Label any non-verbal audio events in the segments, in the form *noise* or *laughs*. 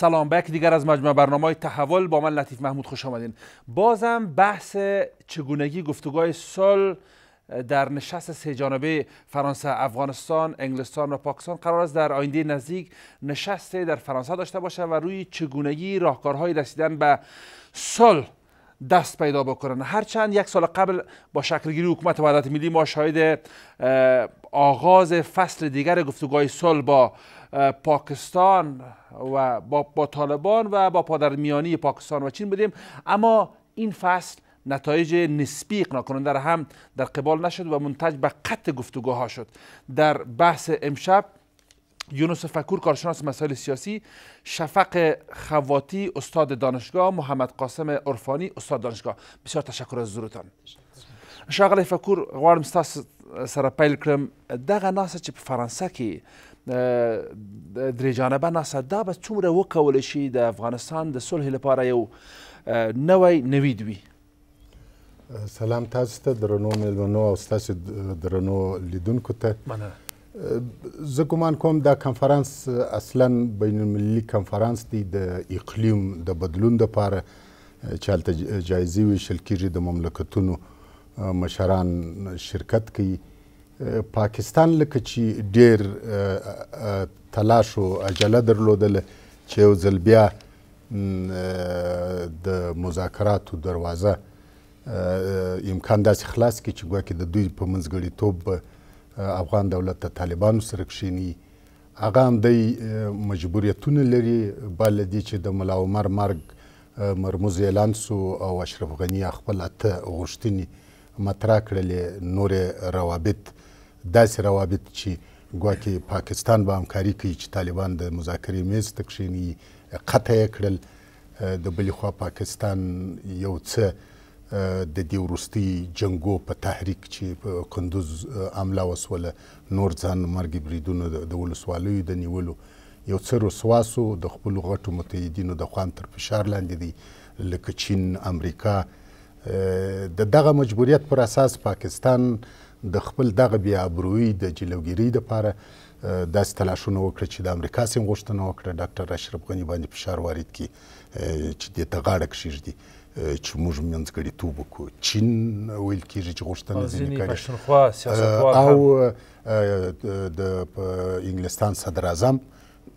سلام به یک دیگر از مجموع برنامه های تحول با من لطیف محمود خوش آمدین بازم بحث چگونگی گفتگاه سال در نشست سه جانبه فرانسه افغانستان انگلستان و پاکستان قرار است در آینده نزدیک نشست در فرانسه داشته باشه و روی چگونگی راهکارهای رسیدن به صلح دست پیدا بکنن هرچند یک سال قبل با شکلگیری حکومت وحدت ملی ما شاهد آغاز فصل دیگر گفتگوهای صلح با پاکستان و با, طالبان و با پادرمیانی پاکستان و چین بودیم اما این فصل نتایج نسبی اقنا در هم در قبال نشد و منتج به قطع گفتگوها شد در بحث امشب یونس فکور کارشناس مسائل سیاسی شفق خواتی استاد دانشگاه محمد قاسم عرفانی استاد دانشگاه بسیار تشکر از حضورتان شغل فکور غواړم ستاسو سره پیل کرم دغه ناسه چې درې جانبه ناسا دا به څومره وکولی شي د افغانستان د صلح لپاره یو نوی نوید وي سلام تاسو ته درنو میلمنو او ستاسو درنو لیدونکو ته زه ګمان کوم دا کنفرانس اصلا بین المللي کنفرانس دی د اقلیم د بدلون لپاره چې هلته جایزې ویشل کیږي د مملکتونو مشران شرکت کوي پاکستان لکه چې ډیر تلاش او عجله درلودله چې یو ځل بیا د مذاکراتو دروازه امکان داسې خلاص کړي چې ګواکې د دوی په منځګړیتوب افغان دولت د طالبانو سره کښینی هغه هم دی مجبوریتونه لري بل دی چې د ملا عمر مرګ مرموز اعلان سو او اشرف غنی خپل اته غوښتنې مطرح کړلې نورې روابط داسې روابط چې ګواکې پاکستان به همکاري کوي چې طالبان د مذاکرې میز ته کښېني قطع یې کړل د بلې خوا پاکستان یو څه د دې وروستي جنګو په تحریک چې په کندوز عمله وسوله نور ځان مرګ بریدونو د ولسوالیو د نیولو یو څه رسوا سو د خپلو غټو متحدینو د خوان تر فشار لاندې دي لکه چین امریکا د دغه مجبوریت پر اساس پاکستان آه د خپل دغه بیا ابرویي د جلوګیری لپاره داسې تلاشونه وکړه چې د امریکا سیم غوښتنه وکړه ډاکټر اشرف غنی باندې فشار وارد کړي چې د تغاړه کشیږي چې موږ منځګړي توب وکړو چین ویل کېږي چې غوښتنه ځینې کوي او د انګلستان صدر اعظم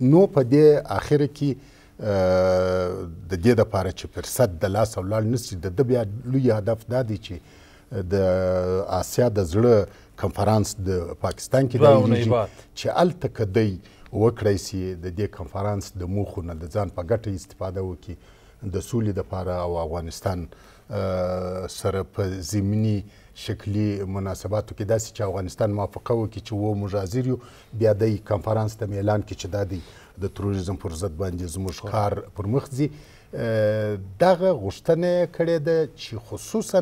نو په دې اخره کې د دې لپاره چې فرصت د لاس او لاړ نسی د بیا لوی هدف دا دی چې د آسیا د زړه کنفرانس د پاکستان کې دی چې الته کدی وکړی سي د دې کنفرانس د موخو نه د ځان په ګټه استفاده وکړي د سولې لپاره او افغانستان سره په زمینی شکلی مناسباتو کې داسې چې افغانستان موافقه وکړي چې و مجازر یو بیا د کنفرانس ته اعلان کې چې دا دی د تروریزم پر ضد باندې زموږ کار پر مخ ځي دغه غوښتنه کړې ده چې خصوصا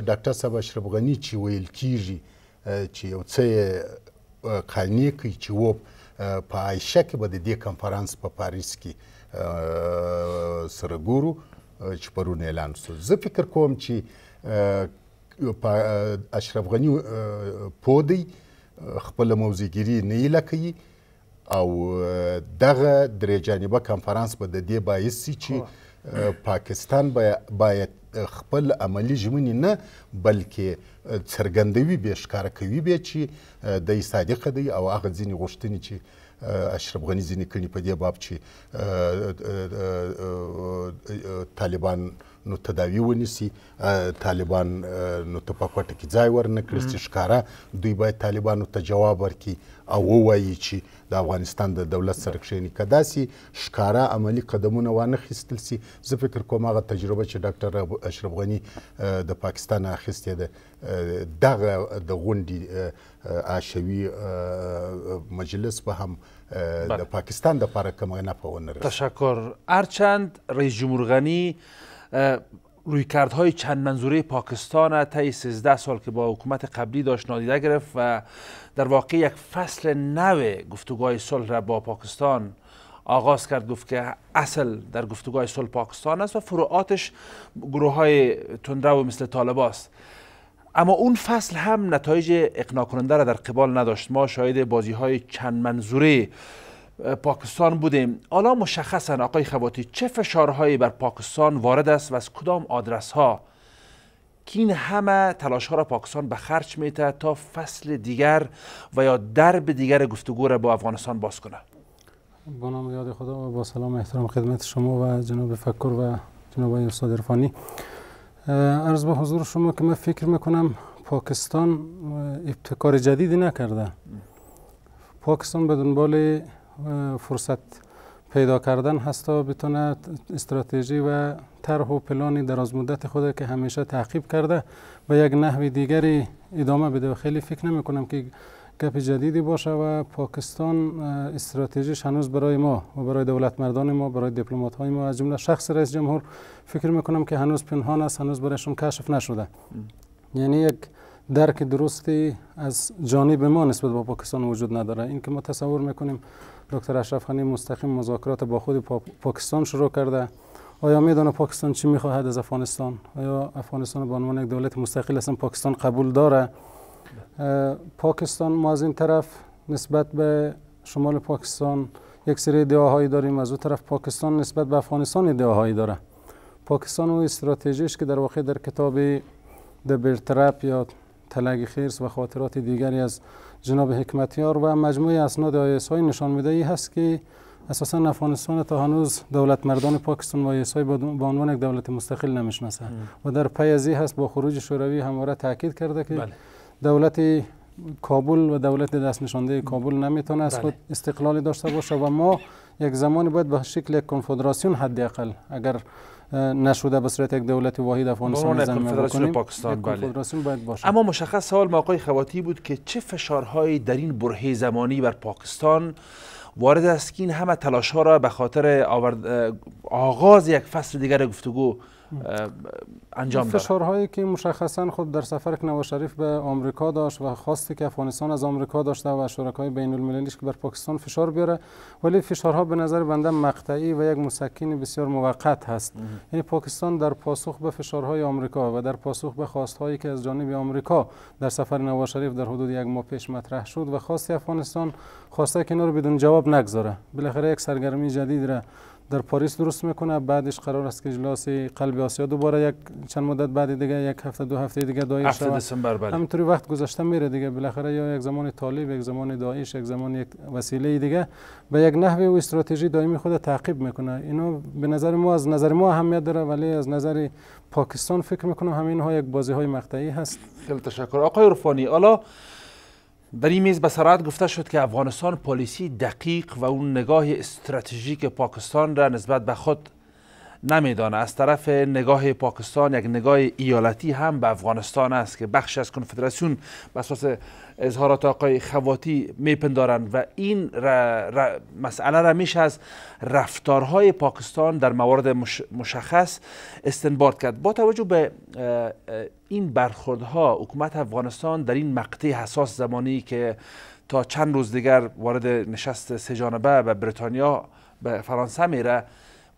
ډاکټر صاحب اشرف غنی چې ویل کیږي چې یو څه قانوني کوي چې و په عایشه کې به د دې کانفرنس په پا پاریس کې سره ګورو چې پرون اعلان شو زه فکر کوم چې په اشرف غنی پودی خپل موزیګری نه لکه او دغه درې جانبه کانفرنس به د دې بایس چې پاکستان باید خپل عملی ژمنې نه بلکې څرګندوي بیا ښکاره کوي بیا چې دی صادقه دی او هغه ځینې غوښتنې چې اشرف غني ځینې کړي په دې باب چې طالبان نو تداوی ونیسي طالبان نو ته په پټه کې ځای ورنکړي چې ښکارا دوی باید طالبانو ته جواب ورکړي او ووایي چې د افغانستان د دولت سره کښینی کداسي ښکارا عملی قدمونه وانه خستل سي زه فکر کوم هغه تجربه چې ډاکټر اشرف غنی د پاکستان اخیستې ده دغه د غونډې آشوی مجلس به هم د پاکستان د لپاره کومه نه پونه تشکر هرچند رئیس جمهور غنی رویکردهای چند منظوره پاکستان تا 13 سال که با حکومت قبلی داشت نادیده گرفت و در واقع یک فصل نو گفتگوهای صلح را با پاکستان آغاز کرد گفت که اصل در گفتگوهای صلح پاکستان است و فروعاتش گروه های تندرو مثل طالباست اما اون فصل هم نتایج اقناع کننده را در قبال نداشت ما شاید بازی های چند منظوره پاکستان بودیم حالا مشخصا آقای خواتی چه فشارهایی بر پاکستان وارد است و از کدام آدرس ها که این همه تلاش ها را پاکستان به خرچ میته تا فصل دیگر و یا درب دیگر گفتگو را با افغانستان باز کنه با نام یاد خدا و با سلام احترام خدمت شما و جناب فکر و جناب استاد عرفانی عرض به حضور شما که من فکر میکنم پاکستان ابتکار جدیدی نکرده پاکستان به دنبال فرصت پیدا کردن هست تا بتونه استراتژی و طرح و پلانی در از مدت خود که همیشه تعقیب کرده و یک نحوی دیگری ادامه بده و خیلی فکر نمی کنم که گپ جدیدی باشه و پاکستان استراتژی هنوز برای ما و برای دولت مردان ما برای دیپلمات های ما از جمله شخص رئیس جمهور فکر میکنم که هنوز پنهان است هنوز برایشون کشف نشده یعنی یک درک درستی از جانب ما نسبت به پاکستان وجود نداره این ما تصور میکنیم دکتر اشرف خانی مستقیم مذاکرات با خود پاکستان شروع کرده آیا میدونه پاکستان چی میخواهد از افغانستان آیا افغانستان به عنوان یک دولت مستقل اصلا پاکستان قبول داره پاکستان ما از این طرف نسبت به شمال پاکستان یک سری ادعاهایی داریم از اون طرف پاکستان نسبت به افغانستان ادعاهایی داره پاکستان و استراتژیش که در واقع در کتاب د یا تلگ خیرس و خاطرات دیگری از جناب حکمتیار و مجموعه اسناد ایسای نشان میده ای هست که اساسا افغانستان تا هنوز دولت مردان پاکستان و ایسای به عنوان یک دولت مستقل نمیشناسه و در پی از هست با خروج شوروی همواره تاکید کرده که بله. دولت کابل و دولت دست نشانده کابل نمیتونه از بله. خود استقلالی داشته باشه و ما یک زمانی باید به شکل کنفدراسیون حداقل اگر نشده به صورت یک دولت واحد افغانستان زمین بکنیم پاکستان بله. باید باشه اما مشخص سوال ما آقای خواتی بود که چه فشارهایی در این بره زمانی بر پاکستان وارد است که این همه تلاش ها را به خاطر آغاز یک فصل دیگر گفتگو انجام داد فشارهایی که مشخصا خود در سفر نواز شریف به آمریکا داشت و خواستی که افغانستان از آمریکا داشته و شرکای بین المللیش که بر پاکستان فشار بیاره ولی فشارها به نظر بنده مقطعی و یک مسکین بسیار موقت هست یعنی پاکستان در پاسخ به فشارهای آمریکا و در پاسخ به خواستهایی که از جانب آمریکا در سفر نو شریف در حدود یک ماه پیش مطرح شد و خواست افغانستان خواسته که اینا رو بدون جواب نگذاره بالاخره یک سرگرمی جدید را در پاریس درست میکنه بعدش قرار است که اجلاس قلب آسیا دوباره یک چند مدت بعد دیگه یک هفته دو هفته دیگه دایش شود دسامبر بله. همینطوری وقت گذشته میره دیگه بالاخره یا یک زمان طالب یک زمان دایش یک زمان یک وسیله دیگه به یک نحوه و استراتژی دائمی خود تعقیب میکنه اینو به نظر ما از نظر ما اهمیت داره ولی از نظر پاکستان فکر میکنم همین ها یک بازی های مقطعی هست خیلی تشکر آقای رفانی حالا در این میز به سرعت گفته شد که افغانستان پالیسی دقیق و اون نگاه استراتژیک پاکستان را نسبت به خود نمیدانه از طرف نگاه پاکستان یک نگاه ایالتی هم به افغانستان است که بخش از کنفدراسیون به اساس اظهارات آقای خواتی میپندارند و این مسئله را میشه از رفتارهای پاکستان در موارد مشخص استنباط کرد با توجه به این برخوردها حکومت افغانستان در این مقطع حساس زمانی که تا چند روز دیگر وارد نشست سهجانبه و بریتانیا به فرانسه میره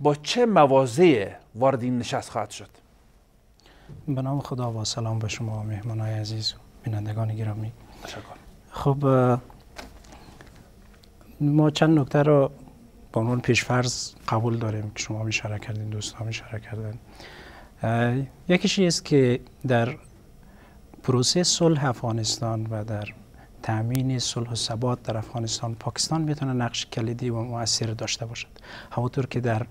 با چه موازه وارد این نشست خواهد شد به نام خدا و سلام به شما مهمانای عزیز و بینندگان گرامی خب ما چند نکته رو به عنوان پیشفرض قبول داریم که شما اشاره کردین دوستان اشاره کردن یکیشی است که در پروسه صلح افغانستان و در تامین صلح و ثبات در افغانستان پاکستان میتونه نقش کلیدی و مؤثر داشته باشد همونطور که در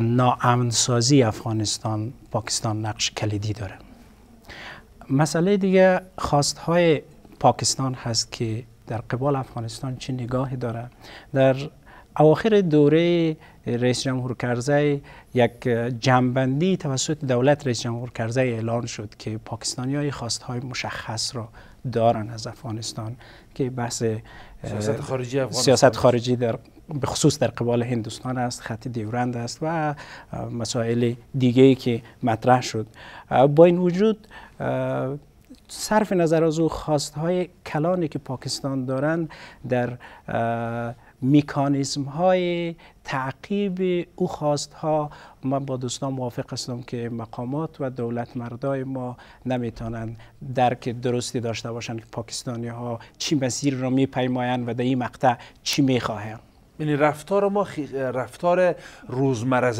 ناامنسازی افغانستان پاکستان نقش کلیدی داره مسئله دیگه خواستهای پاکستان هست که در قبال افغانستان چه نگاهی داره در اواخر دوره رئیس جمهور کرزی یک جنبندی توسط دولت رئیس جمهور کرزی اعلان شد که پاکستانی های خواست های مشخص را دارن از افغانستان که بحث سیاست خارجی, سیاست خارجی در به خصوص در قبال هندوستان است خط دیورند است و مسائل دیگه که مطرح شد با این وجود صرف نظر از او های کلانی که پاکستان دارند در میکانیزم های تعقیب او خواست ها من با دوستان موافق هستم که مقامات و دولت مردای ما نمیتونند درک درستی داشته باشند که پاکستانی ها چی مسیر را میپیمایند و در این مقطع چی میخواهند یعنی رفتار ما رفتار روزمره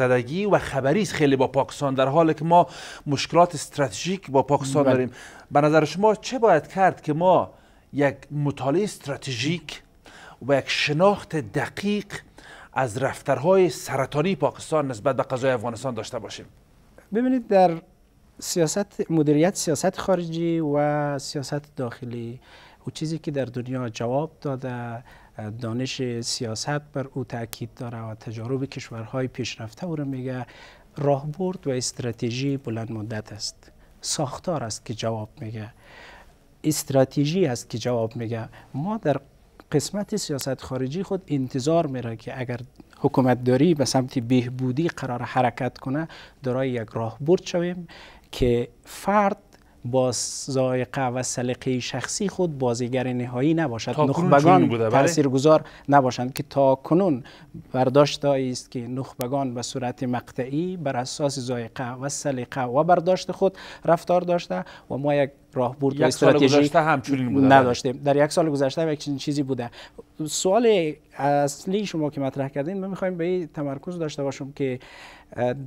و خبری خیلی با پاکستان در حالی که ما مشکلات استراتژیک با پاکستان بله. داریم به نظر شما چه باید کرد که ما یک مطالعه استراتژیک و یک شناخت دقیق از رفتارهای سرطانی پاکستان نسبت به قضای افغانستان داشته باشیم ببینید در سیاست مدیریت سیاست خارجی و سیاست داخلی او چیزی که در دنیا جواب داده دانش سیاست بر او تاکید داره و تجارب کشورهای پیشرفته او رو میگه راهبرد و استراتژی بلند مدت است ساختار است که جواب میگه استراتژی است که جواب میگه ما در قسمت سیاست خارجی خود انتظار میره که اگر حکومت داری به سمت بهبودی قرار حرکت کنه دارای یک راه برد شویم که فرد با ذائقه و سلیقه شخصی خود بازیگر نهایی نباشد نخبگان بله. تاثیرگذار نباشند که تا کنون برداشت است که نخبگان به صورت مقطعی بر اساس ذائقه و سلیقه و برداشت خود رفتار داشته و ما یک راهبرد و استراتژی نداشتیم در یک سال گذشته یک چنین چیزی بوده سوال اصلی شما که مطرح کردین ما میخوایم به این تمرکز داشته باشم که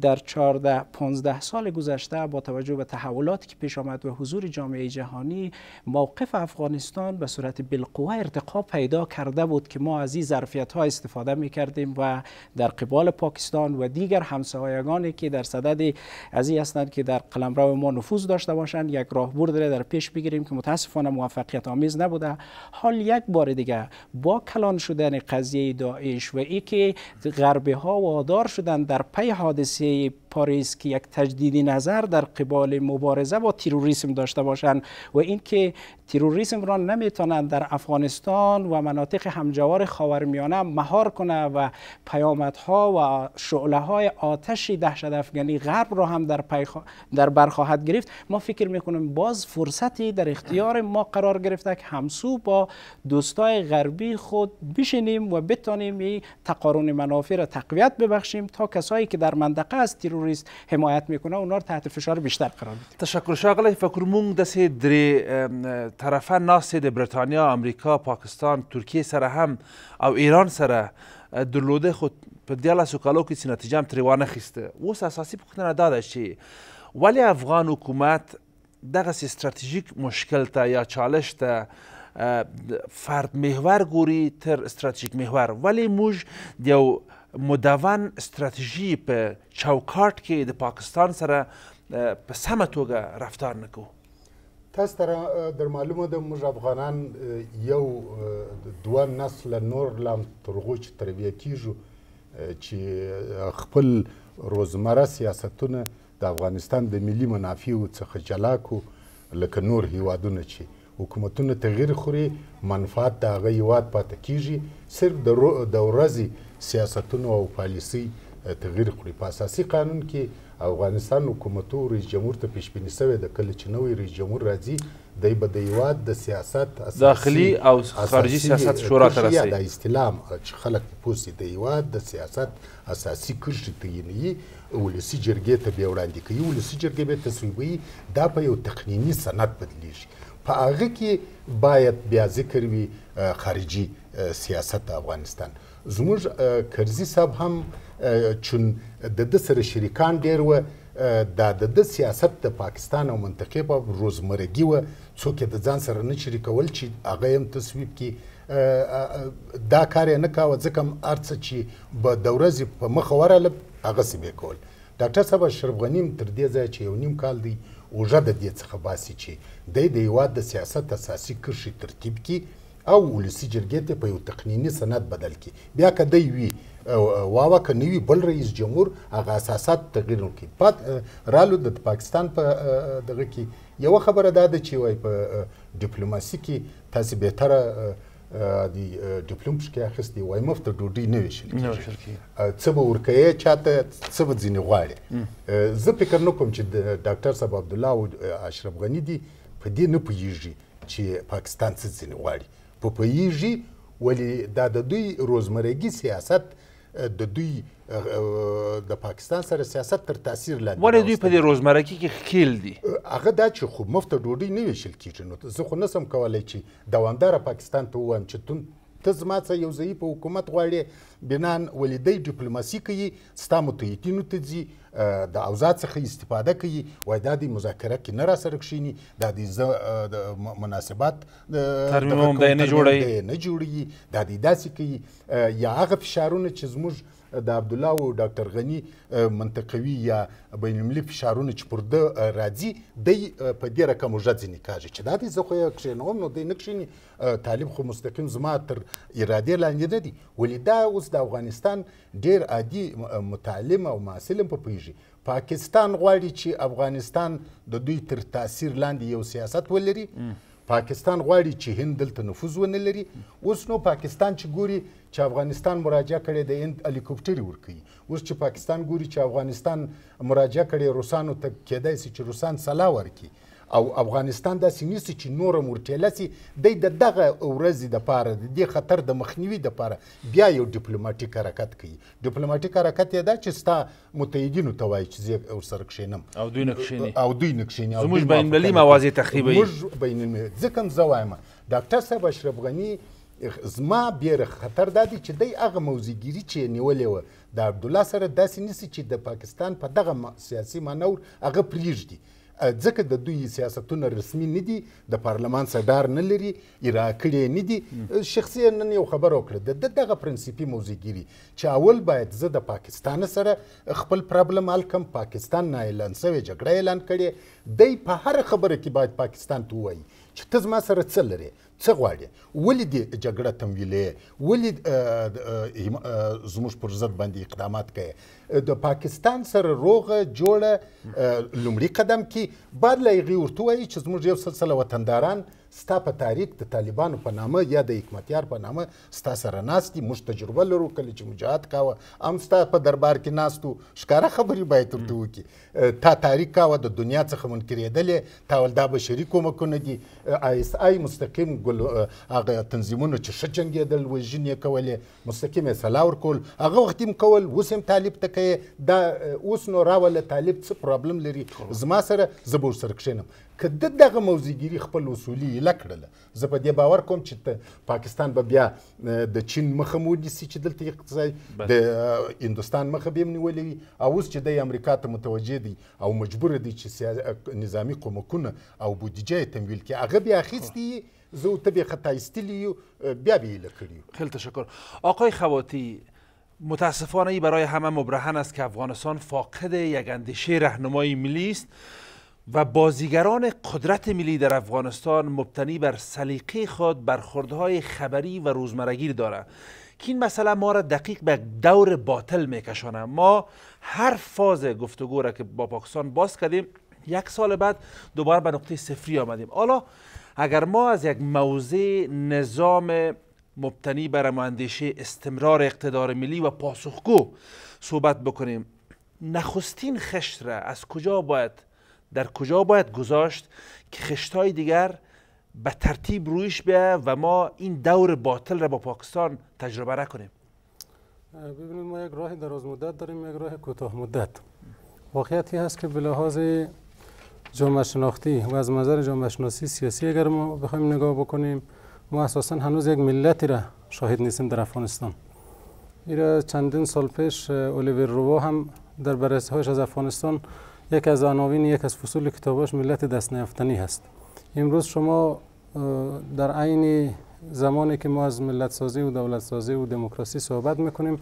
در 14 15 سال گذشته با توجه به تحولاتی که پیش آمد و حضور جامعه جهانی موقف افغانستان به صورت بالقوه ارتقا پیدا کرده بود که ما از این ظرفیت ها استفاده می کردیم و در قبال پاکستان و دیگر همسایگانی که در صدد از این هستند که در قلمرو ما نفوذ داشته باشند یک راهبرد را در پیش بگیریم که متاسفانه موفقیت آمیز نبوده حال یک بار دیگه با کلان شدن قضیه داعش و ای که غربی ها وادار شدن در پی agradecer پاریس که یک تجدیدی نظر در قبال مبارزه با تروریسم داشته باشند و اینکه تروریسم را نمیتونند در افغانستان و مناطق همجوار خاورمیانه مهار کنه و پیامدها و شعله های آتش دهشت افغانی غرب را هم در, پیخ... در بر گرفت ما فکر میکنیم باز فرصتی در اختیار ما قرار گرفته که همسو با دوستای غربی خود بشینیم و بتانیم تقارن منافع را تقویت ببخشیم تا کسایی که در منطقه تروریست حمایت میکنه اونا رو تحت فشار بیشتر قرار میده تشکر شاغل فکر مونږ د سه درې طرفه ناسې د بریتانیا امریکا پاکستان ترکیه سره هم او ایران سره درلوده خو په دیالسو کالو کې چې نتیجه هم ترې وانه خیسته اوس اساسي پوښتنه دا ده چې ولې افغان حکومت دغسې ستراتیژیک مشکل ته یا چالش ته فرد محور ګوري تر ستراتیژیک محور ولی موږ د یو مدون ستراتیژي په چوکاټ کې د پاکستان سره په سمه توګه رفتار نکوو تاسو ته در معلومه ده موږ افغانان یو دوه نسل نور لام ترغو چې تربیه کیږو چې خپل روزمره سیاستونه د افغانستان د ملي منافعو څخه جلا کو لکه نور هیوادونه چې حکومتونه تغییر خوري منفعت د هغه هیواد پاتې کیږي صرف د ورځې سیاستونو او پالیسي تغیر خوري په اساسي قانون کې افغانستان حکومتو رئیس جمهور ته پیشبینی شوی د کله چې نوې رئیس جمهور راځي د به د یواد د سیاست داخلي او خارجي سیاست شورا ته رسي د استلام چې خلک پوسی د یواد د سیاست اساسي کرښې تعینوي ولسی جرګې ته بیا وړاندې کوي ولسی جرګې به تصویبوي دا په یو تقنیني سند بدلیږي په هغه کې باید بیا ذکر وي خارجي سیاست د افغانستان زموږ کرزي صاحب هم چون د د سره شریکان ډیر و دا د د سیاست د پاکستان او منطقې په روزمرګي و څوک د ځان سره نه شریکول چې هغه هم تصویب کی دا کار نه کاوه ځکه ارڅ چې به د ورځې په مخ ورله هغه سې به کول ډاکټر صاحب اشرف غنی تر دې ځای چې یو نیم کال دی اوږه د دې څخه باسي چې د دې هیواد د سیاست اساسي کرښې ترتیب کی او ولسی جرګې ته په یو تقنیني سند بدل کړي بیا که دی وي واوه که نوي بل رئیس جمهور هغه اساسات تغییر وکړي پات رالو د پاکستان په دغه کې یوه خبره دا ده چې وای په ډیپلوماسي کې تاسو بهتره دی ډیپلوم شکه اخیستی وای مفت ډوډۍ نه ویشل کیږي څه به ورکه چاته څه به ځینې غواړي زه فکر نه کوم چې د ډاکټر صاحب عبد الله او اشرف غنی دی په دې نه پوهیږي چې پاکستان څه ځینې غواړي پپیږي ولی دا د دوی روزمرګي سیاست د دوی د پاکستان سره سیاست تر تاثیر لاندې ولې دوی په دې روزمرګي کې خکیل دي هغه دا چې خو مفته ډوډۍ نه ویشل کیږي نو زه خو نسم کولای چې دوامدار پاکستان ته وایم چې تون ته زما څه یو ځای په حکومت غواړي بنان ولیدې ډیپلوماسي کوي ستا متحدینو ته ځي د اوضاع څخه استفاده کوي وای دا د مذاکره کې نه را سره کښیني دا د زه مناسبات ترمیم هم دی نه جوړوي نه جوړوي دا دی داسې کوي یا هغه فشارونه چې زموږ د عبد الله او ډاکټر غنی منطقوي یا بین المللي فشارونه چې پر ده راځي د په دې رقم ځځنی کاږي چې دا دې زه خو یې کښېنوم نو دی نه کښېني طالب خو مستقیم زما تر ارادې لاندې نه دي ولې دا اوس د افغانستان ډیر عادي متعلم او محصل په پیږي پاکستان غواړي چې افغانستان د دوی تر تاثیر لاندې یو سیاست ولري پاکستان غواړي چې هند دلته نفوذ ونه لري اوس نو پاکستان چې ګوري چې افغانستان مراجعه کړي د هند الیکوپټری ورکوي اوس چې پاکستان ګوري چې افغانستان مراجعه کړي روسانو ته کېدای شي چې روسان سلا ورکړي او افغانستان داسې نیسي چې نور مورټیله سي د دغه ورځې د پاره د دې خطر د مخنیوي د پاره بیا یو ډیپلوماټیک حرکت کوي ډیپلوماټیک حرکت یې دا چې ستا متحدینو ته وایي چې زه ورسره کښېنم او دوی نه کښېني او دوی نه کښېني زموږ بین المللي موازې تخریبوي موږ بین المللي ځکه هم زه وایم ډاکټر صاحب اشرف غني زما بیره خطر دا دی چې دی هغه موضوعګیري چې نیولې وه د عبدالله سره داسې نیسي چې د پاکستان په پا دغه سیاسي مانور هغه پرېږدي ځکه د دوی سیاستونه رسمي نه دي د پارلمان سره ډار نه لري ارا کړی نه دي شخصي نن یو خبر وکړه د دغه پرنسيپي موزیګيري چې اول باید زه د پاکستان سره خپل پرابلم حل کم پاکستان نه اعلان سوی جګړه اعلان کړي دی په هر خبره کې باید پاکستان ته وایي چې ته زما سره څه لري څه غواړي ولې دې جګړه تمویلې ولې زموږ پر ضد باندې اقدامات کوي د پاکستان سره روغه جوړه لومړی قدم کې بعد له هغې ورته وایي چې زموږ یو سلسله وطنداران ستا په تاریخ د طالبانو په نامه یا د حکمتیار په نامه ستا سره ناست دي موږ تجربه لرو کله چې مجاهد کاوه هم ستا په دربار کې ناست وو ښکاره خبرې باید ورته وکړي تا تاریخ کاوه د دنیا څخه منکرېدلې تا ول دا بشري کومکونه دي آی اس آی مستقیم ګل هغه تنظیمونه چې ښه جنګېدل وژنې کولې مستقیم یې سلا ورکول هغه وخت هم کول اوس هم طالب ته کوې دا اوس نو راوله طالب څه پرابلم لري زما سره زه به ورسره کښېنم که ده دغه موضوعګیري خپل اصولي حمله کړله زه په دې باور کوم چې پاکستان به بیا د چین مخه مو ونیسي چې دلته اقتصادي د هندوستان مخه به یې نیولې وي او اوس چې دی امریکا ته متوجه دی او مجبور دی چې نظامي کومکونه او بودیجه یې تمویل کړي هغه بیا اخیستي زه ته بیا خطا ایستلي بیا به یې ایله کړي خیلی تشکر آقای خواتی متاسفانه ای برای همه مبرهن است که افغانستان فاقد یک اندیشه رهنمایی ملی است و بازیگران قدرت ملی در افغانستان مبتنی بر سلیقه خود برخوردهای خبری و روزمرگی داره که این مسئله ما را دقیق به دور باطل میکشانه ما هر فاز گفتگو را که با پاکستان باز کردیم یک سال بعد دوباره به نقطه صفری آمدیم حالا اگر ما از یک موضع نظام مبتنی بر اندیشه استمرار اقتدار ملی و پاسخگو صحبت بکنیم نخستین خشت را از کجا باید در کجا باید گذاشت که خشتای دیگر به ترتیب رویش بیه و ما این دور باطل را با پاکستان تجربه نکنیم ببینید ما یک راه دراز مدت داریم یک راه کوتاه مدت واقعیتی هست که به لحاظ جامعه شناختی و از منظر جامعه شناسی سیاسی اگر ما بخوایم نگاه بکنیم ما اساسا هنوز یک ملتی را شاهد نیستیم در افغانستان این چندین سال پیش اولیویر روا هم در بررسی از افغانستان یک از عناوین یک از فصول کتابش ملت دست نیافتنی هست امروز شما در عین زمانی که ما از ملت سازی و دولت سازی و دموکراسی صحبت میکنیم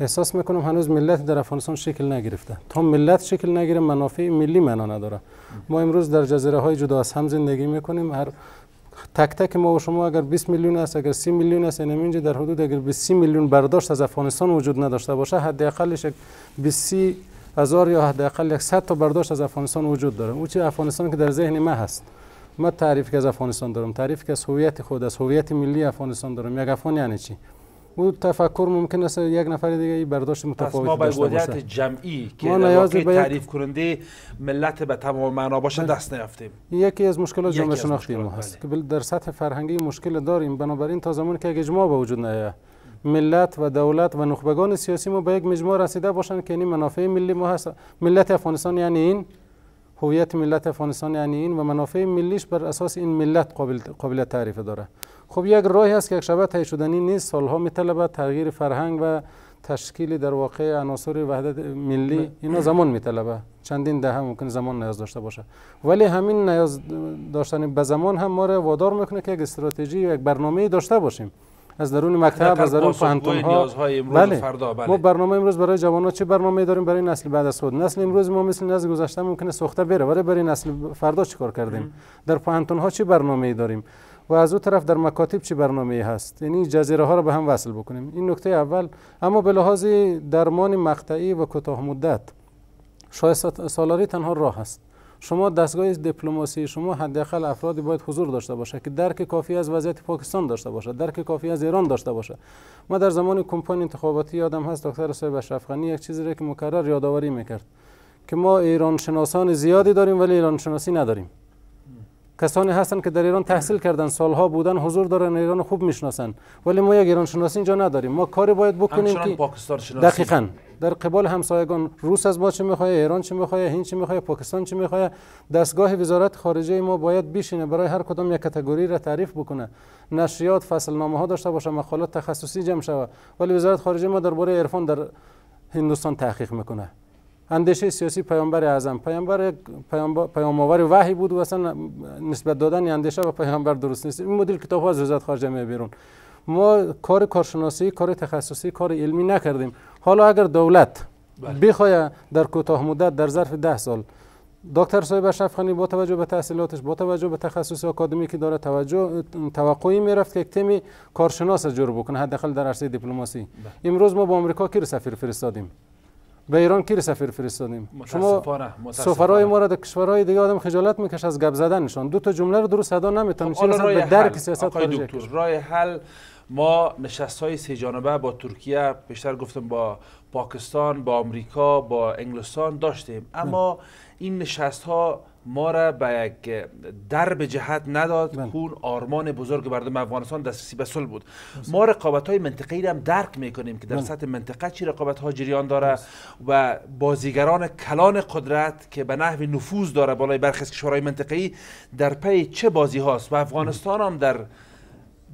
احساس میکنم هنوز ملت در افغانستان شکل نگرفته تا ملت شکل نگیره منافع ملی معنا نداره ما امروز در جزیره های جدا از هم زندگی میکنیم هر تک تک ما و شما اگر 20 میلیون است اگر 30 میلیون است یعنی اینجا در حدود اگر 20 میلیون برداشت از افغانستان وجود نداشته باشه حداقلش 20 هزار یا حداقل یک صد تا برداشت از افغانستان وجود داره او چه افغانستان که در ذهن من هست ما تعریف که از افغانستان دارم تعریف که از هویت خود از هویت ملی افغانستان دارم یک افغان یعنی چی او تفکر ممکن است یک نفر دیگه برداشت متفاوتی داشته باشه ما به وضعیت جمعی که ما تعریف کننده ملت به تمام معنا باشه بله. دست نیافتیم یکی از مشکلات جامعه شناختی ما هست بله. که در سطح فرهنگی مشکل داریم بنابراین تا زمانی که اجماع به وجود نیاید ملت و دولت و نخبگان سیاسی ما به یک مجموع رسیده باشند که این یعنی منافع ملی ما هست ملت افغانستان یعنی این هویت ملت افغانستان یعنی این و منافع ملیش بر اساس این ملت قابل, قابل تعریف داره خب یک راهی هست که یک شبه تهی شدنی نیست سالها میطلبد تغییر فرهنگ و تشکیل در واقع عناصر وحدت ملی اینا زمان میطلبه چندین دهه ممکن زمان نیاز داشته باشه ولی همین نیاز داشتن به زمان هم ما را وادار میکنه که یک استراتژی یک برنامه داشته باشیم از درون مکتب از درون پانتون ها بله. فردا بله. ما برنامه امروز برای جوان ها چه برنامه داریم برای نسل بعد از خود نسل امروز ما مثل نسل گذشته ممکنه سوخته بره ولی برای نسل فردا چیکار کردیم در پانتون ها چه برنامه داریم و از اون طرف در مکاتب چه برنامه هست یعنی جزیره ها رو به هم وصل بکنیم این نکته اول اما به لحاظ درمان مقطعی و کوتاه مدت سالاری تنها راه است شما دستگاه دیپلماسی شما حداقل افرادی باید حضور داشته باشه که درک کافی از وضعیت پاکستان داشته باشه درک کافی از ایران داشته باشه ما در زمان کمپانی انتخاباتی یادم هست دکتر صاحب اشرف یک چیزی را که مکرر یادآوری میکرد که ما ایران شناسان زیادی داریم ولی ایران شناسی نداریم کسانی هستن که در ایران تحصیل کردن سالها بودن حضور دارن ایران خوب میشناسن ولی ما یک ایران شناسی اینجا نداریم ما کاری باید بکنیم که دقیقاً در قبال همسایگان روس از ما چه میخواه ایران چه میخواه هند چه میخواه پاکستان چه میخواه دستگاه وزارت خارجه ما باید بشینه برای هر کدام یک کتگوری را تعریف بکنه نشریات فصل نامه ها داشته باشه مقالات تخصصی جمع شوه ولی وزارت خارجه ما در درباره عرفان در هندوستان تحقیق میکنه اندیشه سیاسی پیامبر اعظم پیامبر پیامبر وحی بود و اصلا نسبت دادن اندیشه و پیامبر درست نیست این مدل کتاب ها از وزارت خارجه می بیرون ما کار کارشناسی کار تخصصی کار علمی نکردیم حالا اگر دولت بله. بخواه در کوتاه مدت در ظرف ده سال دکتر صاحب اشرف با توجه به تحصیلاتش با توجه به تخصص آکادمی که داره توجه توقعی میرفت که یک تیمی کارشناس جور بکنه حداقل در عرصه دیپلماسی بله. امروز ما با آمریکا کی سفیر فرستادیم به ایران کی سفیر فرستادیم شما سفرای ما را در کشورهای دیگه آدم خجالت میکشه از گپ زدنشان دو تا جمله رو درست ادا نمیتونن چون به درک سیاست خارجی راه حل ما نشست های سه جانبه با ترکیه بیشتر گفتم با پاکستان با آمریکا با انگلستان داشتیم بله. اما این نشست ها ما را به یک درب جهت نداد اون بله. آرمان بزرگ مردم افغانستان دسترسی به صلح بود ما رقابت های منطقی را هم درک میکنیم که در بله. سطح منطقه چی رقابت ها جریان داره و بازیگران کلان قدرت که به نحو نفوذ داره بالای برخی کشورهای منطقه‌ای در پی چه بازی هاست و افغانستان هم در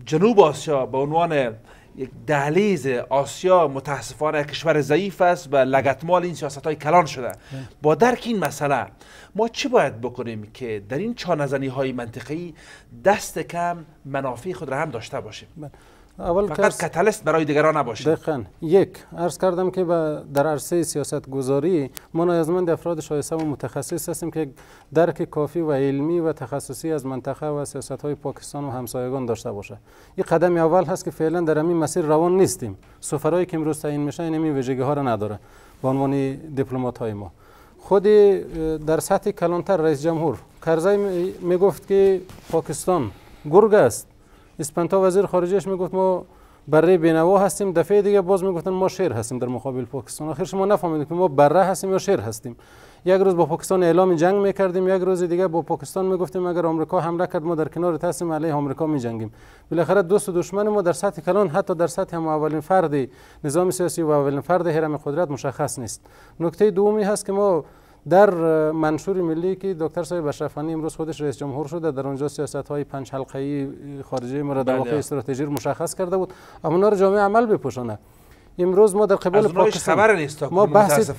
جنوب آسیا به عنوان یک دهلیز آسیا متاسفانه کشور ضعیف است و لگتمال این سیاست های کلان شده با درک این مسئله ما چه باید بکنیم که در این چانزنی های منطقی دست کم منافع خود را هم داشته باشیم بله. اول فقط کتلست برای دیگران نباشه دقیقا یک عرض کردم که در عرصه سیاست گذاری ما نیازمند افراد شایسته و متخصص هستیم که درک کافی و علمی و تخصصی از منطقه و سیاست های پاکستان و همسایگان داشته باشه این قدم اول هست که فعلا در این مسیر روان نیستیم سفرهایی که امروز تعیین میشه این ویژگی ها را نداره به عنوان دیپلمات های ما خود در سطح کلانتر رئیس جمهور کرزی میگفت که پاکستان گرگ است اسپانتا وزیر خارجهش میگفت ما بره بینوا هستیم دفعه دیگه باز میگفتن ما شیر هستیم در مقابل پاکستان آخر شما نفهمیدید که ما بره هستیم یا شیر هستیم یک روز با پاکستان اعلام جنگ میکردیم یک روز دیگه با پاکستان میگفتیم اگر آمریکا حمله کرد ما در کنار تاسیم علیه آمریکا میجنگیم بالاخره دوست و دشمن ما در سطح کلان حتی در سطح هم اولین فرد نظام سیاسی و اولین فرد حرم قدرت مشخص نیست نکته دومی هست که ما در منشور ملی که دکتر صاحب اشرفانی امروز خودش رئیس جمهور شده در اونجا سیاست های پنج ای خارجی ما را در واقع استراتژی مشخص کرده بود اما اونا جامعه عمل بپوشانه امروز ما در قبال پاکستان نیست ما خب، بحث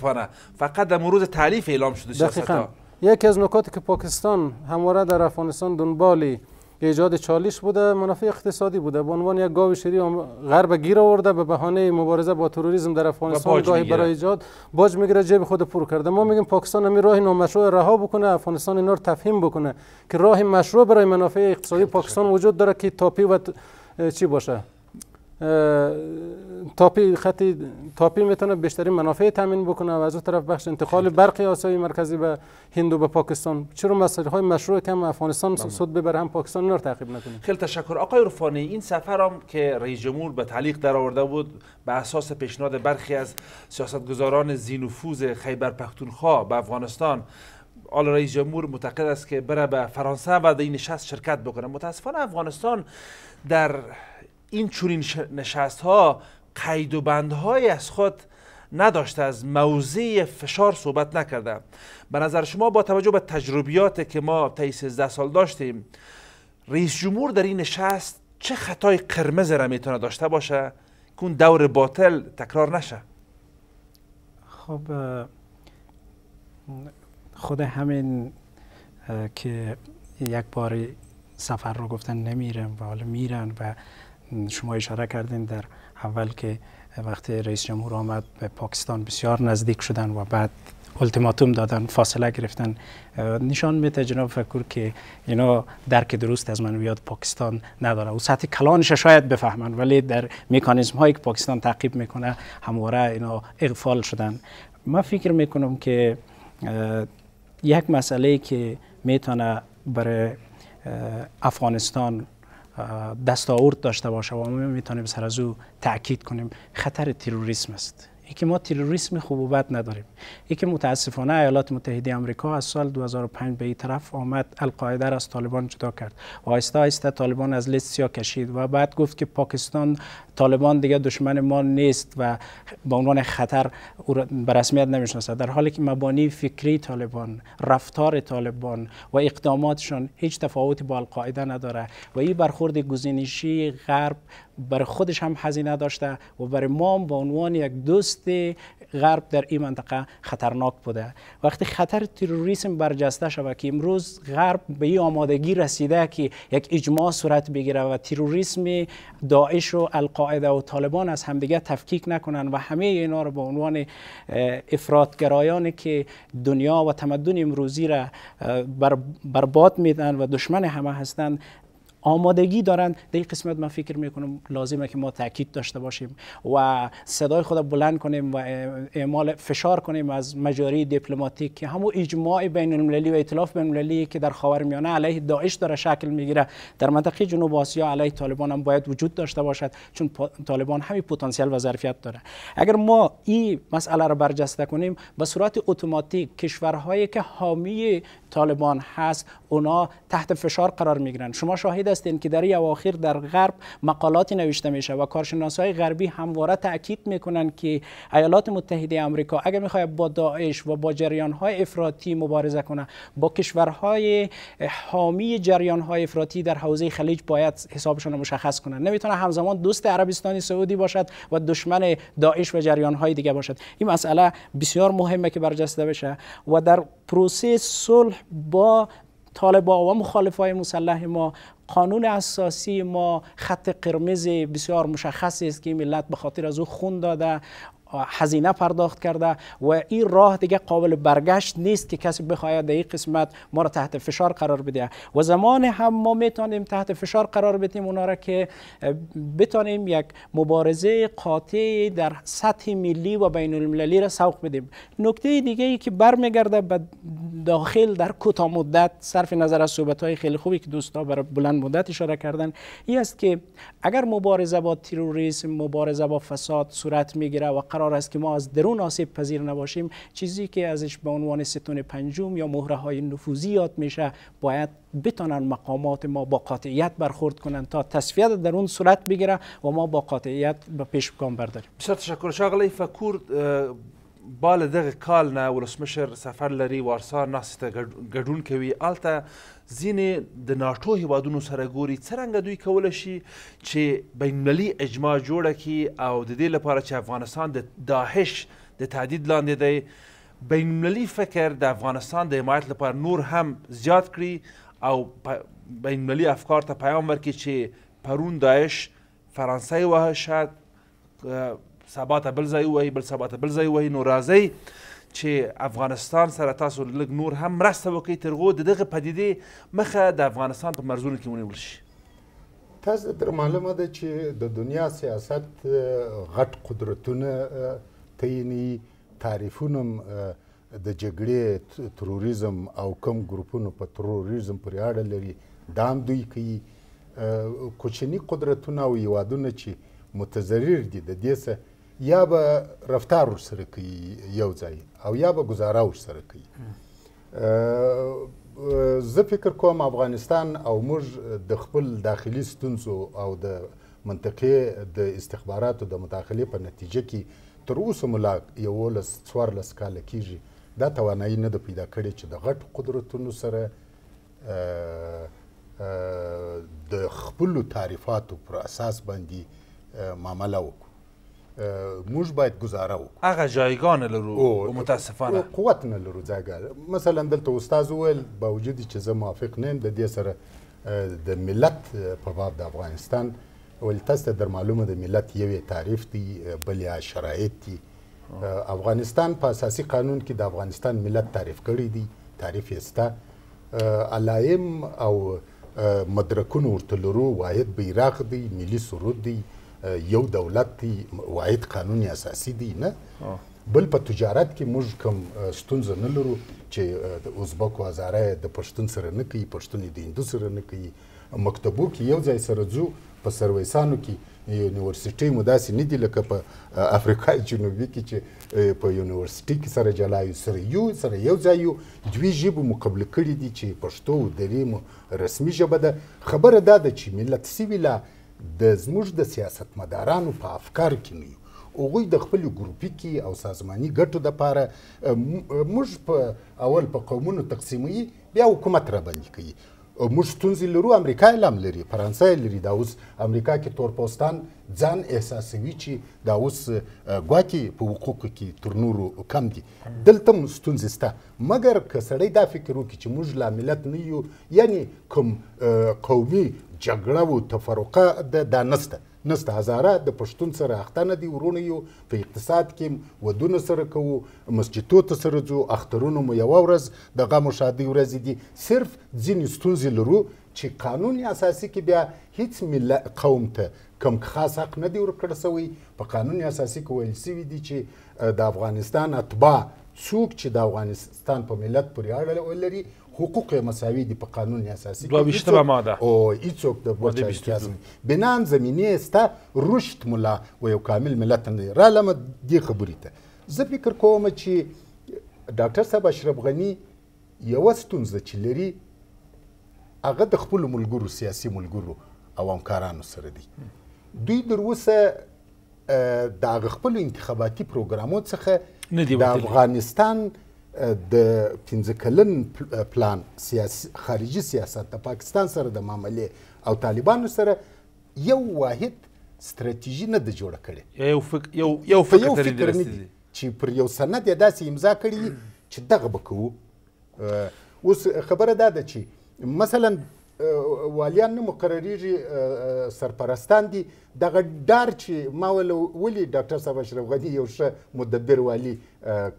فقط در مورد تعلیف اعلام شده ها یکی از نکاتی که پاکستان همواره در افغانستان دنبالی ایجاد چالش بوده منافع اقتصادی بوده به عنوان یک گاو شری غرب گیر آورده به بهانه مبارزه با تروریسم در افغانستان گاهی برای ایجاد باج میگیره جیب خود پر کرده ما میگیم پاکستان همین راه نامشروع رها بکنه افغانستان اینا رو تفهیم بکنه که راه مشروع برای منافع اقتصادی پاکستان وجود داره که تاپی و چی باشه تاپی خطی تاپی میتونه بیشترین منافع تامین بکنه و از اون طرف بخش انتقال برقی آسیای مرکزی به هندو و به پاکستان چرا مسائل های مشروع که هم افغانستان سود بله. ببره هم پاکستان رو تعقیب نکنه خیلی تشکر آقای رفانی این سفر هم که رئیس جمهور به تعلیق آورده بود به اساس پیشنهاد برخی از سیاستگزاران زینوفوز خیبر پختونخوا به افغانستان آل رئیس جمهور معتقد است که بره به فرانسه و این نشست شرکت بکنه متاسفانه افغانستان در این چونین نشست ها قید و بندهایی از خود نداشته از موضع فشار صحبت نکرده به نظر شما با توجه به تجربیات که ما طی 13 سال داشتیم رئیس جمهور در این نشست چه خطای قرمز را میتونه داشته باشه که اون دور باطل تکرار نشه خب خود همین که یک بار سفر رو گفتن نمیرم و حالا میرن و شما اشاره کردین در اول که وقتی رئیس جمهور آمد به پاکستان بسیار نزدیک شدن و بعد التیماتوم دادن فاصله گرفتن نشان میده جناب فکر که اینا درک درست از منویات پاکستان نداره و سطح کلانش شاید بفهمن ولی در میکانیزم هایی که پاکستان تعقیب میکنه همواره اینا اغفال شدن من فکر میکنم که یک مسئله که میتونه برای افغانستان دستاورد داشته باشه و ما میتونیم سر از او تاکید کنیم خطر تروریسم است اینکه ما تروریسم خوب و بد نداریم اینکه متاسفانه ایالات متحده آمریکا از سال 2005 به این طرف آمد القاعده را از طالبان جدا کرد و آهسته آهسته طالبان از لیست سیاه کشید و بعد گفت که پاکستان طالبان دیگه دشمن ما نیست و به عنوان خطر او به رسمیت نمیشناسد در حالی که مبانی فکری طالبان رفتار طالبان و اقداماتشون هیچ تفاوتی با القاعده نداره و این برخورد گزینشی غرب بر خودش هم هزینه داشته و برای ما به عنوان یک دوست غرب در این منطقه خطرناک بوده وقتی خطر تروریسم برجسته شود که امروز غرب به این آمادگی رسیده که یک اجماع صورت بگیره و تروریسم داعش و القاعده و طالبان از همدیگه تفکیک نکنن و همه اینا رو به عنوان افرادگرایان که دنیا و تمدن امروزی را بر برباد میدن و دشمن همه هستند آمادگی دارند در این قسمت من فکر میکنم لازمه که ما تاکید داشته باشیم و صدای خود بلند کنیم و اعمال فشار کنیم از مجاری دیپلماتیک که همو اجماع بین المللی و ائتلاف بین المللی که در خاورمیانه علیه داعش داره شکل میگیره در منطقه جنوب آسیا علیه طالبان هم باید وجود داشته باشد چون طالبان همین پتانسیل و ظرفیت داره اگر ما این مسئله را برجسته کنیم به صورت اتوماتیک کشورهایی که حامی طالبان هست اونا تحت فشار قرار میگیرن شما شاهد هستین که در اواخر در غرب مقالاتی نوشته میشه و های غربی همواره تاکید میکنن که ایالات متحده آمریکا اگر میخواد با داعش و با جریان های افراطی مبارزه کنه با کشورهای حامی جریان های افراطی در حوزه خلیج باید حسابشون رو مشخص کنن نمیتونه همزمان دوست عربستان سعودی باشد و دشمن داعش و جریان های دیگه باشد این مسئله بسیار مهمه که برجسته بشه و در پروسه صلح با طالبا و مخالف های مسلح ما قانون اساسی ما خط قرمز بسیار مشخصی است که ملت به خاطر از او خون داده هزینه پرداخت کرده و این راه دیگه قابل برگشت نیست که کسی بخواید در این قسمت ما را تحت فشار قرار بده و زمان هم ما میتونیم تحت فشار قرار بدیم اونا را که بتونیم یک مبارزه قاطع در سطح ملی و بین المللی را سوق بدیم نکته دیگه ای که برمیگرده به داخل در کوتاه مدت صرف نظر از صحبت های خیلی خوبی که دوستا برای بلند مدت اشاره کردن این است که اگر مبارزه با تروریسم مبارزه با فساد صورت میگیره و قرار است که ما از درون آسیب پذیر نباشیم چیزی که ازش به عنوان ستون پنجم یا مهره های نفوذی یاد میشه باید بتونن مقامات ما با قاطعیت برخورد کنند تا تصفیه در اون صورت بگیره و ما با قاطعیت به پیش گام برداریم بسیار تشکر شغله فکور بال دغه کال نه ولسمشر سفر لري وارسا ناسته گډون کوي الته ځینې د ناټو هیوادونو سره ګوري څرنګه دوی کولی شي چې بینالمللي اجماع جوړه کړي او د دې لپاره چې افغانستان د داعش د تهدید لاندې دی بینالمللي فکر د افغانستان د حمایت لپاره نور هم زیات کړي او بینالمللي افکار ته پیام ورکړي چې پرون داعش فرانسې وهشت سبا ته بل ځای وایي بل سبا ته بل ځای وایي نو راځئ چې افغانستان سره تاسو لږ نور هم مرسته وکړئ ترغو د دغه پدیدې مخه د افغانستان په مرزونو کې ونیول شي تاسو در معلومه ده چې د دنیا سیاست غټ قدرتونه تعیني تعریفونه د جګړې تروریزم او کم ګروپونو په تروریزم پورې اړه لري دام دوی کوي کوچنی قدرتونه او یوادونه چې متضرر دي د دې څخه یا به رفتار ورسره کوي یو ځای او یا به گزاره ورسره کوي زه فکر کوم افغانستان او موږ د خپل داخلي ستونزو او د منطقې د استخباراتو د مداخلې په نتیجه کې تر اوسه مو لا یولس څوارلس کاله کېږي دا توانایي نه ده پیدا کړې چې د غټو قدرتونو سره د خپلو تعریفاتو پر اساس باندې معامله وکړو موږ باید گزاره وکړو هغه جایگاه نه لرو متاسفانه قوت نه لرو ځایګاه مثلا دلته استاد وویل باوجود چې زه موافق نه یم د دې سره د ملت په باب د افغانستان ول تاسو در معلومه د ملت یوې تعریف دی بل یا شرایط دی افغانستان په اساسي قانون کې د افغانستان ملت تعریف کړی دی تعریف یې ستا علایم او مدرکونو ورته لرو واحد بیرغ دی ملي سرود دی یو دولت دی وعید قانوني اساسي دی نه بل په تجارت کې موږ کوم ستونزه نه لرو چې ازبکو هزاره د پښتون سره نه کوي پښتون د هندو سره نه کوي مکتبو کې یو ځای سره ځو په سرویسانو کې یونیورسيټي مو داسې نه دي لکه په افریقا *laughs* جنوبي کې چې په یونیورسيټي کې سره جلا یو سره یو سره یو ځای یو دوی ژبو مو قبول کړي دي چې پښتو درې مو رسمي ژبه ده خبره دا ده چې ملت سیویلا د زموږ د سیاستمدارانو په افکار کې نه یو هغوی د خپل ګروپي کې او سازماني ګټو دپاره موږ په اول په قومونو تقسیموي بیا حکومت راباندې کوي موږ ستونزې لرو امریکا یې هم لري فرانسه یې لري دا اوس امریکا کې تورپوستان ځان احساسوي چې دا اوس ګواکې په حقوقو کې تر نورو کم دي دلته هم ستونزې شته مګر که سړی دا فکر وکړي چې موږ لا ملت نه یو یعنې کوم قومي جګړه و تفرقه ده دا نسته نسته هزاره د پښتون سره اختنه دي ورونه یو په اقتصاد کې ودونه سره کوو مسجدو ته سره ځو اخترونو مو یوه ورځ د غم شادي ورځې دي صرف ځینې ستونزې لرو چې قانون اساسي کې بیا هیڅ مل قوم ته کوم خاص حق نه دی ورکړ سوی په قانون اساسي کې ویل سوی دي چې د افغانستان اتباع څوک چې د افغانستان په ملت پورې اړه لري حقوق مساوی دي په قانون اساسي دوه ویشتمه ماده او هیڅوک د بوچا احتیاج بنان زمینه ستا رشد ملا و یو کامل ملت نه را لم دي خبرې ته زه فکر کوم چې ډاکټر صاحب اشرف غنی یو ستونزه چې لري هغه د خپل ملګرو سیاسي ملګرو او همکارانو سره دی دوی دروسه د خپل انتخاباتي پروګرامو څخه د افغانستان د 15 کلن پلان سیاسي خارجي سیاست د پاکستان سره د معاملې او طالبانو سره یو واحد ستراتیژي نه د جوړ کړي یو فکر یو یو فکر لري چې پر یو سند یې داسې امضا کړي چې دغه بکوو اوس خبره دا ده چې مثلا والیان نه مقرریږي سرپرستان دي دغه ډار چې ما ول ولي ډاکټر صاحب اشرف غنی یو ښه مدبر والی